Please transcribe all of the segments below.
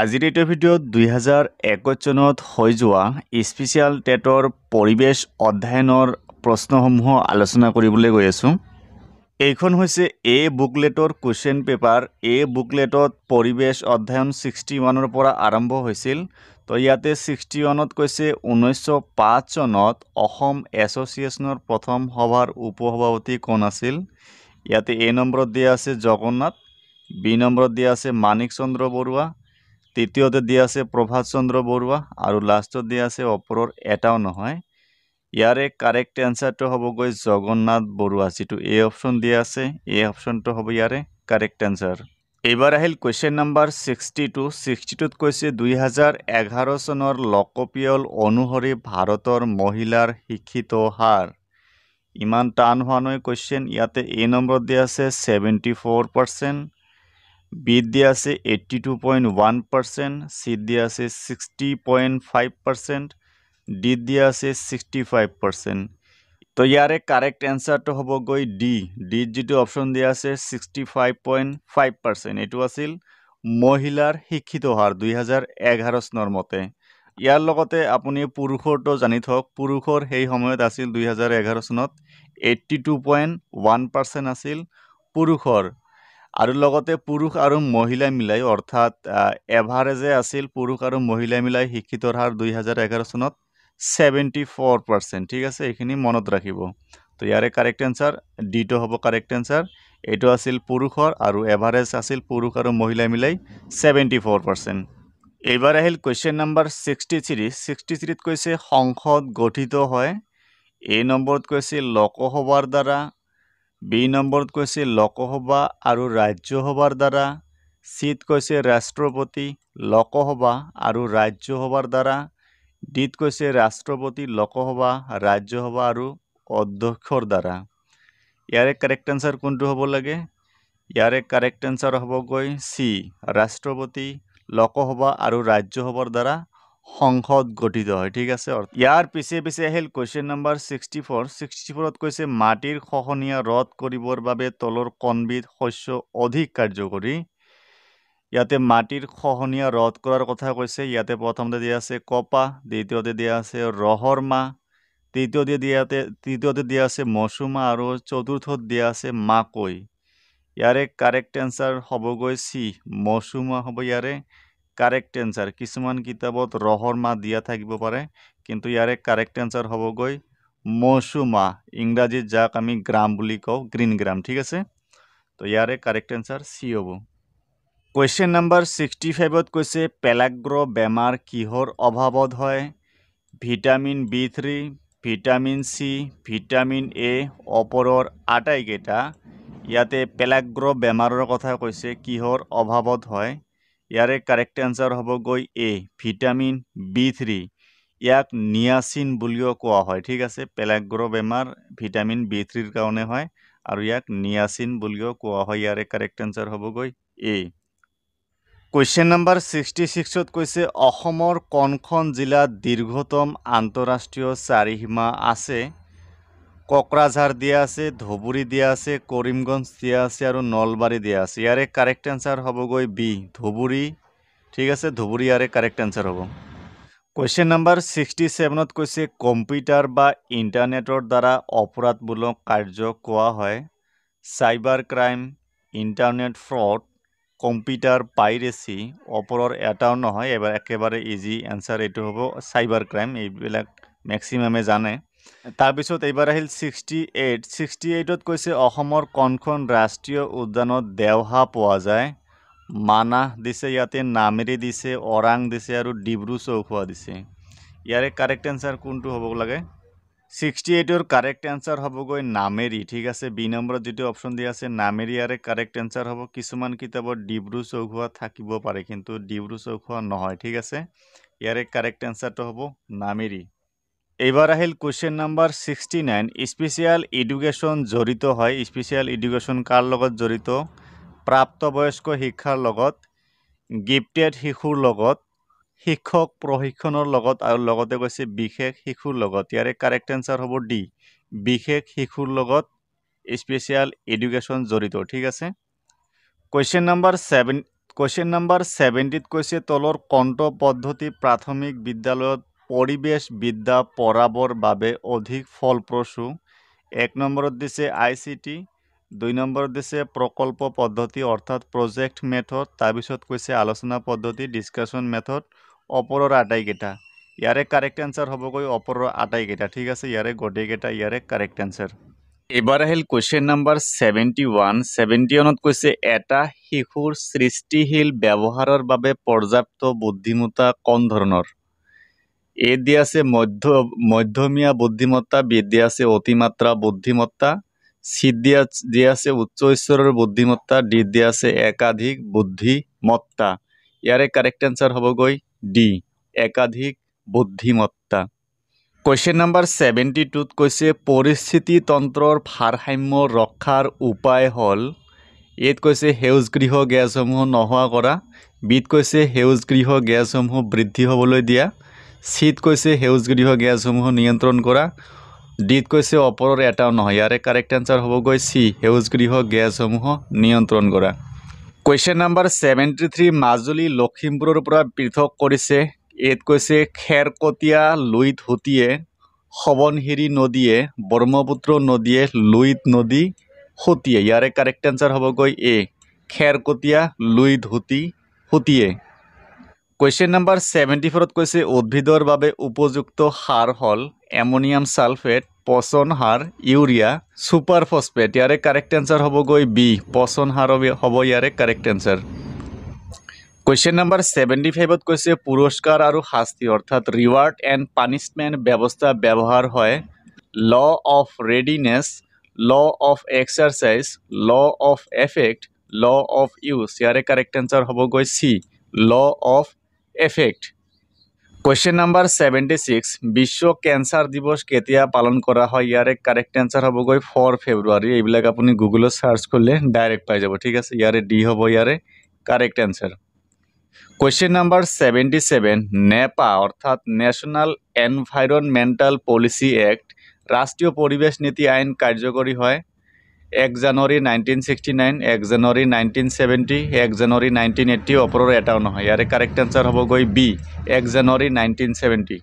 আজিৰ এইটো ভিডিওত দুই একৈছ চনত হৈ যোৱা স্পেচিয়েল টেটৰ পৰিৱেশ অধ্যয়নৰ প্ৰশ্নসমূহ আলোচনা কৰিবলৈ গৈ আছোঁ এইখন হৈছে এ বুকলেটৰ কুৱেশ্যন পেপাৰ এ বুকলেটত পৰিৱেশ অধ্যয়ন ছিক্সটি ওৱানৰ পৰা আৰম্ভ হৈছিল তো ইয়াতে ছিক্সটি ওৱানত কৈছে ঊনৈছশ পাঁচ চনত অসম এসোসিয়েশনেৰ প্ৰথম সভাৰ উপসভাপতি কোন আছিল ইয়াতে এ নম্বৰত দিয়া আছে জগন্নাথ বি নম্বৰত দিয়া আছে মানিক চন্দ্ৰ বৰুৱা তৃতীয়তে দিয়া আছে প্ৰভাত চন্দ্ৰ বৰুৱা আৰু লাষ্টত দিয়া আছে অপৰৰ এটাও নহয় ইয়াৰে কাৰেক্ট এনচাৰটো হ'বগৈ জগন্নাথ বৰুৱা যিটো এ অপশ্যন দিয়া আছে এ অপশ্যনটো হ'ব ইয়াৰে কাৰেক্ট এনচাৰ এইবাৰ আহিল question number sixty two sixty টুত কৈছে দুই হাজাৰ এঘাৰ চনৰ লোকপিয়ল অনুসৰি ভাৰতৰ মহিলাৰ শিক্ষিত হাৰ ইমান টান হোৱা নহয় কুৱেশ্যন ইয়াতে এ নম্বৰত দিয়া আছে ছেভেণ্টি ফ'ৰ পাৰ্চেণ্ট বিদ দিয়ে আছে eighty two point one percent C দিয়ে আছে sixty point five percent D দিয়ে আছে ছিক্সটি ফাইভ পার্সেন্ট তো ইয়াৰে কাৰেক্ট এনচাৰটো হ'বগৈ ডি ডিত যিটো অপশ্যন দিয়া আছে sixty five point five percent এইটো আছিল মহিলাৰ শিক্ষিত হাৰ হাজাৰ এঘাৰ চনৰ মতে ইয়াৰ লগতে আপুনি পুৰুষৰটো জানি থওক পুৰুষৰ সেই সময়ত আছিল দুই হাজাৰ এঘাৰ চনত eighty two point one percent আছিল পুৰুষৰ আৰু লগতে পুৰুষ আৰু মহিলা মিলাই অৰ্থাৎ এভাৰেজে আছিল পুৰুষ আৰু মহিলা মিলাই শিক্ষিতৰ হাৰ দুই হাজাৰ এঘাৰ চনত ছেভেণ্টি ফ'ৰ পাৰ্চেণ্ট ঠিক আছে এইখিনি মনত ৰাখিব তো ইয়াৰে কাৰেক্ট এনচাৰ ডিটো হ'ব কাৰেক্ট এনচাৰ এইটো আছিল পুৰুষৰ আৰু এভাৰেজ আছিল পুৰুষ আৰু মহিলা মিলাই ছেভেণ্টি ফ'ৰ পাৰ্চেণ্ট এইবাৰ আহিল question number sixty three sixty থ্ৰীত কৈছে সংসদ গঠিত হয় এই নম্বৰত কৈছে লোকসভাৰ দ্বাৰা বি নম্বৰত কৈছে লোকসভা আৰু ৰাজ্যসভাৰ দ্বাৰা চিত কৈছে ৰাষ্ট্ৰপতি লোকসভা আৰু ৰাজ্যসভাৰ দ্বাৰা ডিত কৈছে ৰাষ্ট্ৰপতি লোকসভা ৰাজ্যসভা আৰু অধ্যক্ষৰ দ্বাৰা ইয়াৰে কাৰেক্ট এনচাৰ কোনটো হ'ব লাগে ইয়াৰে কাৰেক্ট এনচাৰ হ'বগৈ চি ৰাষ্ট্ৰপতি লোকসভা আৰু ৰাজ্যসভাৰ দ্বাৰা সংসদ গঠিত হয় ঠিক আছে ইয়াৰ পিছে পিছে আহিল question number sixty four sixty ফ'ৰত কৈছে মাটিৰ খহনীয়া ৰদ কৰিবৰ বাবে তলৰ কণবিধ শস্য অধিক কাৰ্যকৰী ইয়াতে মাটিৰ খহনীয়া ৰদ কৰাৰ কথা কৈছে ইয়াতে প্ৰথমতে দিয়া আছে কপাহ দ্বিতীয়তে দিয়া আছে ৰহৰ মাহ তৃতীয়তে দিয়াতে তৃতীয়তে দিয়া আছে মৌচুমা আৰু চতুৰ্থত দিয়া আছে মাকৈ ইয়াৰে কাৰেক্ট এনচাৰ হ'বগৈ চি মৌচুমা হ'ব ইয়াৰে কাৰেক্ট এনচাৰ কিছুমান কিতাপত ৰহৰ মা দিয়া থাকিব পাৰে কিন্তু ইয়াৰে কাৰেক্ট এনচাৰ হ'বগৈ মৌচুমা ইংৰাজীত যাক আমি গ্ৰাম বুলি কওঁ গ্ৰীণ গ্ৰাম ঠিক আছে তো ইয়াৰে কাৰেক্ট এনচাৰ চি হ'ব কুৱেশ্যন নম্বৰ ছিক্সটি ফাইভত কৈছে পেলাগ্ৰ বেমাৰ কিহৰ অভাৱত হয় vitamin B three vitamin C vitamin A অপৰৰ আটাইকেইটা ইয়াতে পেলাগ্ৰ বেমাৰৰ কথা কৈছে কিহৰ অভাৱত হয় ইয়াৰে কাৰেক্ট এনচাৰ হ'বগৈ এ ভিটামিন বি থ্ৰী ইয়াক নিয়াচিন বুলিও কোৱা হয় ঠিক আছে পেলেগ্ৰ বেমাৰ ভিটামিন বি থ্ৰীৰ কাৰণে হয় আৰু ইয়াক নিয়াচিন বুলিও কোৱা হয় ইয়াৰে কাৰেক্ট এনচাৰ হ'বগৈ এ কুৱেশ্যন নম্বৰ ছিক্সটি ছিক্সত কৈছে অসমৰ কণখন জিলাত দীৰ্ঘতম আন্তঃৰাষ্ট্ৰীয় চাৰিসীমা আছে কোকরাঝার দিয়া আছে ধুবুরী দিয়া আছে করিমগঞ্জ দিয়া আছে আর নলবারী দিয়া আছে ইয়ারে কারেক্ট অ্যান্সার হবগৈ বি ধুবুরী ঠিক আছে ধুবুরী ইয়ারে কারেক্ট অ্যান্সার হব কুয়েশ্চন নাম্বার সিক্সটি সেভেনত কৈছে কম্পিউটার বা ইন্টারনেটর দ্বারা অপরাধমূলক কার্য কোয়া হয় cyber crime internet fraud computer piracy অপরর এটাও নহয় এবার একেবারে ইজি অ্যান্সার এটা হব সাইবার ক্রাইম এইবিল ম্যাক্সিমামে জানে তাৰপিছত এইবাৰ আহিল ছিক্সটি এইট ছিক্সটি এইটত কৈছে অসমৰ কণখন ৰাষ্ট্ৰীয় উদ্যানত দেওহা পোৱা যায় মানাহ দিছে ইয়াতে নামেৰি দিছে ওৰাং দিছে আৰু ডিব্ৰু চৌখোৱা দিছে ইয়াৰে কাৰেক্ট এনচাৰ কোনটো হ'ব লাগে ছিক্সটি এইটৰ কাৰেক্ট এনচাৰ হ'বগৈ নামেৰি ঠিক আছে বি নম্বৰত যিটো অপশ্যন দিয়া আছে নামেৰি ইয়াৰে কাৰেক্ট এনচাৰ হ'ব কিছুমান কিতাপত ডিব্ৰু চৌখোৱা থাকিব পাৰে কিন্তু ডিব্ৰু চৌখোৱা নহয় ঠিক আছে ইয়াৰে কাৰেক্ট এনচাৰটো হ'ব নামেৰি এবার আহিল question number sixty nine special education জড়িত হয় স্পেচিয়েল এডুকেশ্যন কাৰ লগত জড়িত প্ৰাপ্তবয়স্ক শিক্ষাৰ লগত গিফটেড শিশুৰ লগত শিক্ষক প্ৰশিক্ষণৰ লগত আৰু লগতে কৈছে বিশেষ শিশুৰ লগত ইয়াৰে কাৰেক্ট এনচাৰ হ'ব ডি বিশেষ শিশুৰ লগত স্পেচিয়েল এডুকেশ্যন জড়িত ঠিক আছে question number seven question number ছেভেণ্টিত কৈছে তলৰ কণ্ঠ পদ্ধতি প্ৰাথমিক বিদ্যালয়ত পৰিৱেশ বিদ্যা পঢ়াবৰ বাবে অধিক ফলপ্ৰসূ এক নম্বৰত দিছে আই চি টি দুই নম্বৰত দিছে প্ৰকল্প পদ্ধতি অৰ্থাৎ প্ৰজেক্ট মেথড তাৰপিছত কৈছে আলোচনা পদ্ধতি ডিছকাশ্যন মেথড ওপৰৰ আটাইকেইটা ইয়াৰে কাৰেক্ট এনচাৰ হ'বগৈ ওপৰৰ আটাইকেইটা ঠিক আছে ইয়াৰে গোটেইকেইটা ইয়াৰে কারেক্ট এনচাৰ এবাৰ আহিল question number seventy one seventy ওয়ানত কৈছে এটা শিশুৰ সৃষ্টিশীল ব্যৱহাৰৰ বাবে পৰ্যাপ্ত বুদ্ধিমত্তা কোন ধৰণৰ এ দিয়ে আছে মধ্য মধ্যমিয়া বুদ্ধিমত্তা বি দিয়ে আছে অতিমাত্রা বুদ্ধিমত্তা সি দিয়া দিয়ে আছে উচ্চ স্তরের বুদ্ধিমত্তা ডি দিয়ে আছে একাধিক বুদ্ধিমত্তা ইয়ারে কারেক্ট অ্যান্সার হব ডি একাধিক বুদ্ধিমত্তা কোয়েশ্চেন নাম্বাৰ ছেভেণ্টি টুত কৈছে পৰিস্থিতিতন্ত্ৰৰ ভাৰসাম্য ৰখাৰ উপায় হ'ল এত কৈছে সেউজগৃহ গেছসমূহ নোহোৱা কৰা বিত কৈছে সেউজগৃহ গেছসমূহ বৃদ্ধি হ'বলৈ দিয়া চিত কৈছে সেউজ গৃহ গেছসমূহ নিয়ন্ত্ৰণ কৰা ডিত কৈছে অপৰৰ এটাও নহয় ইয়াৰে কাৰেক্ট এনচাৰ হ'বগৈ চি সেউজ গৃহ গেছসমূহ নিয়ন্ত্ৰণ কৰা question number seventy three Majuli লখিমপুৰৰ পৰা পৃথক কৰিছে ইয়াত কৈছে খেৰকটীয়া লুইত সুতিয়ে সৱনশিৰি নদীয়ে ব্ৰহ্মপুত্ৰ নদীয়ে লুইত নদী সুতিয়ে ইয়াৰে কাৰেক্ট এনচাৰ হ'বগৈ এ খেৰকটীয়া লুইত সুতি সুতিয়ে কুৱেশ্যন নম্বৰ ছেভেণ্টি ফ'ৰত কৈছে উদ্ভিদৰ বাবে উপযুক্ত সাৰ হ'ল এমনিয়াম ছালফেট পচন সাৰ ইউৰিয়া ছুপাৰ ফচফেট ইয়াৰে কাৰেক্ট এনচাৰ হ'বগৈ বি পচন সাৰ হ'ব ইয়াৰে correct answer question number seventy ফাইভত কৈছে পুৰস্কাৰ আৰু শাস্তি অৰ্থাৎ ৰিৱাৰ্ড এণ্ড পানিচমেণ্ট ব্যৱস্থা ব্যৱহাৰ হয় law of readiness law of exercise law of effect law of use ইয়াৰে কাৰেক্ট এনচাৰ হ'বগৈ C law of effect question number seventy six বিশ্ব ক্যান্সার দিৱস কেতিয়া পালন কৰা হয় ইয়াৰে কাৰেক্ট এনচাৰ হ'বগৈ ফ'ৰ ফেব্ৰুৱাৰী এইবিলাক আপুনি গুগলত সার্চ কৰিলে ডাইৰেক্ট পাই যাব ঠিক আছে ইয়াৰে ডি হ'ব ইয়াৰে correct answer question number seventy seven NEPA অর্থাৎ ন্যাশনাল এনভাইরনমেন্টাল পলিসি অ্যাক্ট রাষ্ট্রীয় পরিবেশ নীতি আইন কার্যকরী হয় এক জানুৱাৰী নাইনটিন ছিক্সটি নাইন এক জানুৱাৰী নাইনটিন ছেভেণ্টি এক জানুৱাৰী নাইনটিন এইটি ওপৰৰ এটাও নহয় ইয়াৰে কাৰেক্ট এনচাৰ হ'বগৈ বি এক জানুৱাৰী নাইনটিন ছেভেণ্টি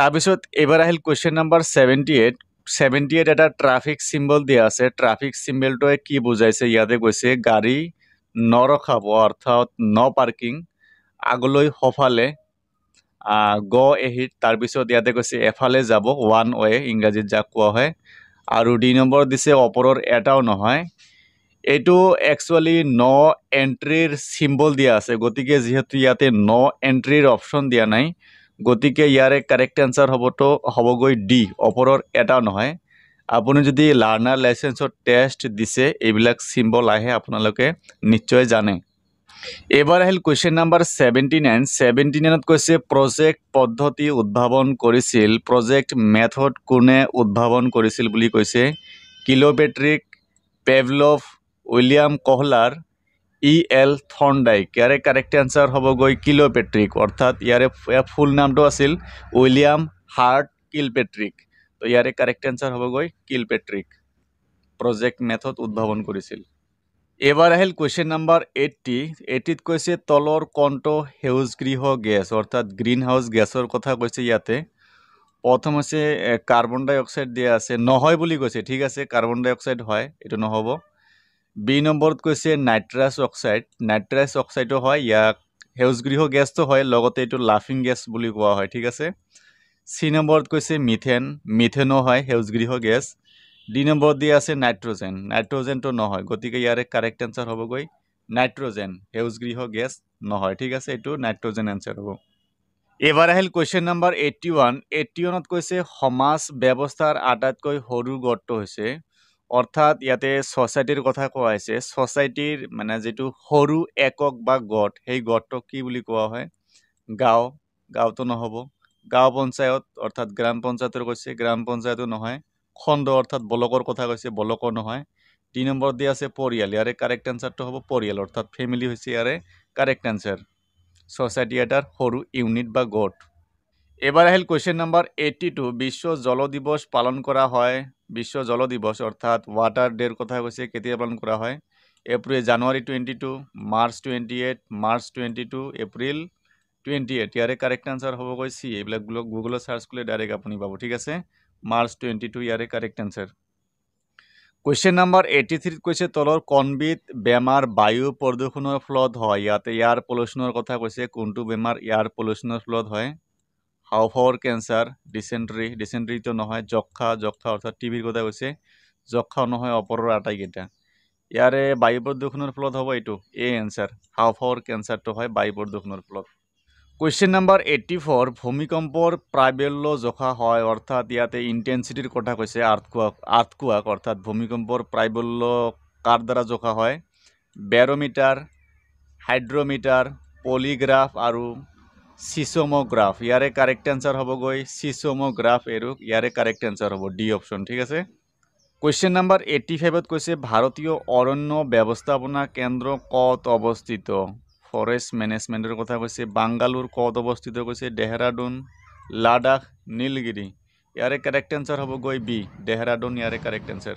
তাৰপিছত এইবাৰ আহিল question number seventy eight seventy eight এটা ট্ৰাফিক চিম্বল দিয়া আছে ট্ৰাফিক চিম্বলটোৱে কি বুজাইছে ইয়াতে কৈছে গাড়ী নৰখাব অৰ্থাৎ ন পাৰ্কিং আগলৈ সফালে গ এহিত তাৰপিছত ইয়াতে কৈছে এফালে যাব ওৱান ৱে ইংৰাজীত যাক কোৱা হয় আৰু দুই নম্বৰ দিছে ওপৰৰ এটাও নহয় এইটো একচুৱেলি ন এণ্ট্ৰিৰ চিম্বল দিয়া আছে গতিকে যিহেতু ইয়াতে ন এণ্ট্ৰিৰ অপশ্যন দিয়া নাই গতিকে ইয়াৰে কাৰেক্ট এনচাৰ হ'বতো হ'বগৈ ডি অপৰৰ এটাও নহয় আপুনি যদি লাৰ্ণাৰ লাইচেঞ্চৰ টেষ্ট দিছে এইবিলাক চিম্বল আহে আপোনালোকে নিশ্চয় জানে এইবাৰ আহিল question number seventy nine seventy নাইনত কৈছে প্ৰজেক্ট পদ্ধতি উদ্ভাৱন কৰিছিল প্ৰজেক্ট মেথড কোনে উদ্ভাৱন কৰিছিল বুলি কৈছে Kilpatrick Pavlov William Kohler E L Thorndike ইয়াৰে কাৰেক্ট এনচাৰ হ'বগৈ কিলোপেট্ৰিক অৰ্থাৎ ইয়াৰে ফুল নামটো আছিল উইলিয়াম হাৰ্ট কিলপেট্ৰিক ত' ইয়াৰে কাৰেক্ট এনচাৰ হ'বগৈ কিলপেট্ৰিক প্ৰজেক্ট মেথড উদ্ভাৱন কৰিছিল এবার আহিল কুয়েশন নম্বর এইটটি এইটিত কৈছে তলর কণ্ঠ সেউজ গৃহ গেছ অর্থাৎ গ্রিন হাউস গেছর কথা কৈছে ইয়াতে প্রথম হচ্ছে কার্বন ডাইঅক্সাইড দিয়ে আছে নহয় বলি কৈছে ঠিক আছে কার্বন ডাইঅক্সাইড হয় এটু নহব বি নম্বর কৈছে নাইট্রাস অক্সাইড নাইট্রাস অক্সাইডও হয় ইয়াক সেউজ গৃহ গেছ তো হয় লগতে এটু লাফিং গেছ বলে কোয়া হয় ঠিক আছে সি নম্বর কৈছে মিথেন মিথেনও হয় সেউজ গৃহ গেছ ডি নম্বৰ দিয়ে আছে নাইট্ৰজেন নাইট্ৰজেনটো নহয় গতিকে ইয়াৰে কাৰেক্ট এন্সাৰ হবগৈ নাইট্ৰজেন সেউজ গৃহ গেছ নহয় ঠিক আছে এইটো নাইট্ৰজেন এন্সাৰ হব এইবাৰ আহিল question number eighty one eighty ওৱানত কৈছে সমাজ ব্যৱস্থাৰ আটাইতকৈ সৰু গৰ্ত হৈছে অৰ্থাৎ ইয়াতে ছ'চাইটিৰ কথা কোৱা হৈছে ছ'চাইটিৰ মানে যিটো সৰু একক বা গট সেই গটক কি বুলি কোৱা হয় গাঁও গাঁওটো নহব গাঁও পঞ্চায়ত অৰ্থাৎ গ্ৰাম পঞ্চায়তৰ কৈছে গ্ৰাম পঞ্চায়তো নহয় খণ্ড অৰ্থাৎ বলকৰ কথা কৈছে বলক নহয় তিনি নম্বৰত দিয়া আছে পৰিয়াল ইয়াৰে কাৰেক্ট এনচাৰটো হ'ব পৰিয়াল অৰ্থাৎ ফেমিলি হৈছে ইয়াৰে কাৰেক্ট এনচাৰ ছচাইটি এটাৰ সৰু ইউনিট বা গোট এইবাৰ আহিল কুৱেশ্যন নম্বৰ এইটি টু বিশ্ব জল দিৱস পালন কৰা হয় বিশ্ব জল দিৱস অৰ্থাৎ ৱাটাৰ ডেৰ কথা কৈছে কেতিয়া পালন কৰা হয় April January twenty two March twenty eight March twenty two April twenty eight ইয়াৰে কাৰেক্ট এনচাৰ হ'বগৈ চি এইবিলাক গুগলত চাৰ্চ কৰিলে ডাইৰেক্ট আপুনি পাব ঠিক আছে মাৰ্চ টুৱেণ্টি টু ইয়াৰে correct answer question number eighty থ্ৰীত কৈছে তলৰ কণবিধ বেমাৰ বায়ু প্ৰদূষণৰ ফলত হয় ইয়াতে এয়াৰ পলিউশ্যনৰ কথা কৈছে কোনটো বেমাৰ এয়াৰ পলিউশ্যনৰ ফলত হয় হাওফাৱৰ কেঞ্চাৰ ডিচেণ্ট্ৰি ডিচেণ্ট্ৰিটো নহয় যক্ষা যক্ষা অৰ্থাৎ টি ভিৰ কথা কৈছে যক্ষা নহয় অপৰৰ আটাইকেইটা ইয়াৰে বায়ু প্ৰদূষণৰ ফলত হ'ব এইটো এ এনচাৰ হাওফাৱৰ কেঞ্চাৰটো হয় বায়ু প্ৰদূষণৰ ফলত কুৱেশ্যন নাম্বাৰ এইটটি ফ'ৰ ভূমিকম্পৰ প্ৰাইবেল্য জোখা হয় অৰ্থাৎ ইয়াতে ইণ্টেনচিটিৰ কথা কৈছে আর্থকুয়াক আর্থকুয়াক অৰ্থাৎ ভূমিকম্পৰ প্ৰাইবেল্য কার দ্বারা জোখা হয় বেৰমিটাৰ হাইড্ৰমিটাৰ পলিগ্ৰাফ আৰু চিচমগ্ৰাফ ইয়াৰে কাৰেক্ট এনচাৰ হ'বগৈ চিচমগ্ৰাফ এইটো ইয়াৰে কারেক্ট এনচাৰ হ'ব ডি অপশ্যন ঠিক আছে কোয়েশ্চেন নাম্বাৰ এইটটি ফাইভত কৈছে ভাৰতীয় অৰণ্য ব্যৱস্থাপনা কেন্দ্ৰ ক'ত অৱস্থিত ফরেস্ট ম্যানেজমেন্টের কথা কৈছে বাঙ্গালোর কত অবস্থিত কৈছে দেহরাডুন লাডাখ নীলগিরি ইয়ারে কারেক্ট অ্যান্সার হব গই বি দেহরাডুন ইয়ারে correct answer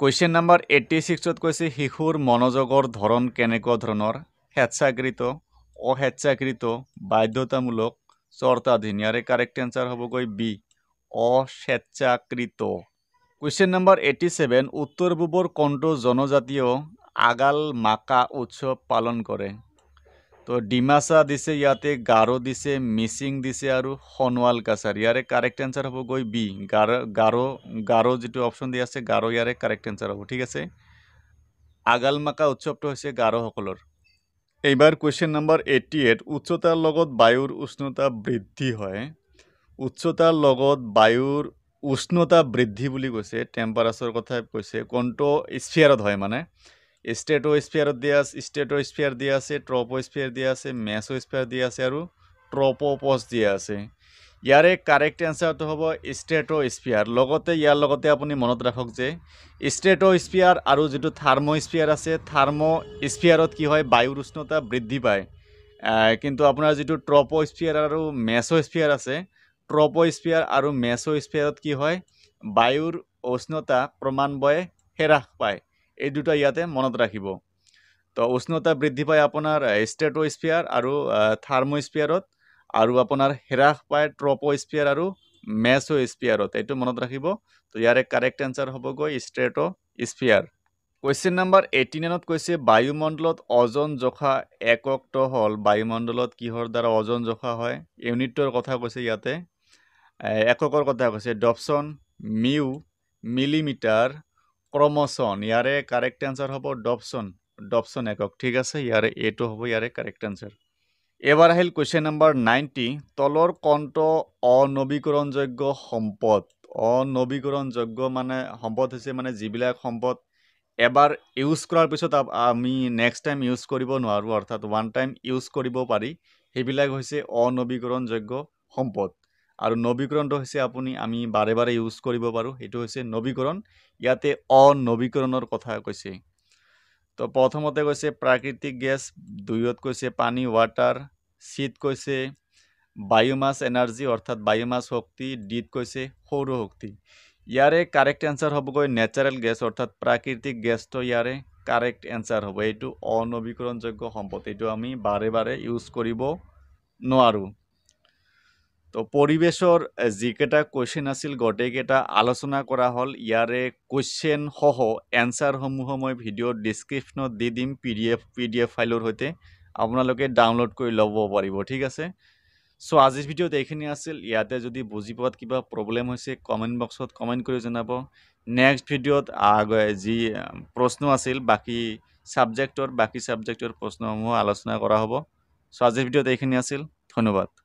question number eighty সিক্সত কৈছে শিশুর মনোযোগর ধরন কেনেকুয়া ধরনের স্বেচ্ছাকৃত অস্বেচ্ছাকৃত বাধ্যতামূলক চর্তাধীন ইয়ারে কারেক্ট অ্যান্সার হব গই বি অস্বেচ্ছাকৃত কুয়েশন নাম্বার এইটি সেভেন উত্তর পূবর কণ্ঠ জনজাতীয় আগাল মাকা উৎসৱ পালন কৰে তো ডিমাচা দিছে ইয়াতে গাৰো দিছে মিচিং দিছে আৰু সোণোৱাল কাছাৰ ইয়াৰে কাৰেক্ট এনচাৰ হ'ব গৈ বি গাৰ গাৰো গাৰো যিটো অপশ্যন দিয়া আছে গাৰো ইয়াৰে কাৰেক্ট এনচাৰ হ'ব ঠিক আছে আগাল মাকা উৎসৱটো হৈছে গাৰোসকলৰ এইবাৰ কুৱেশ্যন নম্বৰ এইটি এইট উচ্চতাৰ লগত বায়ুৰ উষ্ণতা বৃদ্ধি হয় উচ্চতাৰ লগত বায়ুৰ উষ্ণতা বৃদ্ধি বুলি কৈছে টেম্পাৰেচাৰ কথা কৈছে কোনটো স্ফিয়াৰত হয় মানে ষ্টেটো স্ফিয়াৰত দিয়া আছে ষ্টেটো স্ফিয়াৰ দিয়া আছে ট্ৰপ' স্ফিয়াৰ দিয়া আছে মেছ' স্ফিয়াৰ দিয়া আছে আৰু ট্ৰপ'পছ দিয়া আছে ইয়াৰে কাৰেক্ট এনচাৰটো হ'ব ষ্টেটো স্ফিয়াৰ লগতে ইয়াৰ লগতে আপুনি মনত ৰাখক যে ষ্টেটো স্ফিয়াৰ আৰু যিটো থাৰ্মো স্ফিয়াৰ আছে থাৰ্মো স্ফিয়াৰত কি হয় বায়ুৰ উষ্ণতা বৃদ্ধি পায় কিন্তু আপোনাৰ যিটো ট্ৰপ' স্ফিয়াৰ আৰু মেছ' স্ফিয়াৰ আছে ট্ৰপ' স্ফিয়াৰ আৰু মেছ' স্ফিয়াৰত কি হয় বায়ুৰ উষ্ণতা ক্ৰমান্বয়ে হ্ৰাস পায় এই দুটা ইয়াতে মনত ৰাখিব তো উষ্ণতা বৃদ্ধি পায় আপোনাৰ ষ্টেটস্পিয়াৰ আৰু থাৰ্মস্পিয়াৰত আৰু আপোনাৰ হ্ৰাস পায় ট্ৰপস্পিয়াৰ আৰু মেছ স্পিয়াৰত এইটো মনত ৰাখিব তো ইয়াৰে কাৰেক্ট এনচাৰ হ'বগৈ stratosphere question number eighty নাইনত কৈছে বায়ুমণ্ডলত অজন জোখা একক্ত হ'ল বায়ুমণ্ডলত কিহৰ দ্বাৰা অজন জোখা হয় ইউনিটৰ কথা কৈছে ইয়াতে এককৰ কথা কৈছে ডপচন মিউ মিলিমিটাৰ ক্ৰমচন ইয়াৰে কাৰেক্ট এনচাৰ হ'ব ডপচন ডপচন একক ঠিক আছে ইয়াৰে এইটো হ'ব ইয়াৰে কাৰেক্ট এনচাৰ এবাৰ আহিল কুৱেশ্যন নম্বৰ নাইণ্টি তলৰ কণ্ট অনবীকৰণযোগ্য সম্পদ অনবীকৰণযোগ্য মানে সম্পদ হৈছে মানে যিবিলাক সম্পদ এবাৰ ইউজ কৰাৰ পিছত আমি নেক্সট টাইম ইউজ কৰিব নোৱাৰোঁ অৰ্থাৎ ওৱান টাইম ইউজ কৰিব পাৰি সেইবিলাক হৈছে অনবীকৰণযোগ্য সম্পদ আৰু নবীকৰণটো হৈছে আপুনি আমি বাৰে বাৰে ইউজ কৰিব পাৰোঁ সেইটো হৈছে নবীকৰণ ইয়াতে অনবীকৰণৰ কথা কৈছে তো প্ৰথমতে কৈছে প্ৰাকৃতিক গেছ দুয়ত কৈছে পানী ৱাটাৰ চিত কৈছে বায়োমাছ এনাৰ্জি অৰ্থাৎ বায়োমাছ শক্তি ডিত কৈছে সৌৰ শক্তি ইয়াৰে কাৰেক্ট এনচাৰ হ'বগৈ নেচাৰেল গেছ অৰ্থাৎ প্ৰাকৃতিক গেছটো ইয়াৰে কাৰেক্ট এনচাৰ হ'ব এইটো অনবীকৰণযোগ্য সম্পদ এইটো আমি বাৰে বাৰে ইউজ কৰিব নোৱাৰোঁ তো পৰিবেশেৰ যিকেইটা কুৱেশ্যন আছিল গোটেইকেইটা আলোচনা কৰা হল ইয়াৰে কোশ্চেন সহ এনসাৰ মই ভিডিও ডিসক্ৰিপশন দি দিম P P D F D F ফাইলৰ সৈতে আপোনালোকে ডাউনলোড কৰি লব পাৰিব ঠিক আছে চ' আজিৰ ভিডিঅ'ত এইখিনি আছিল ইয়াতে যদি বুজি পোৱাত কিবা প্ৰব্লেম হৈছে কমেণ্ট বক্সত কমেণ্ট কৰি জনাব নেক্সট ভিডিঅ'ত আগে যি প্ৰশ্ন আছিল বাকী ছাবজেক্টৰ বাকী ছাবজেক্টৰ প্ৰশ্নসমূহ আলোচনা কৰা হব চ' আজিৰ ভিডিঅ'ত এইখিনি আছিল ধন্যবাদ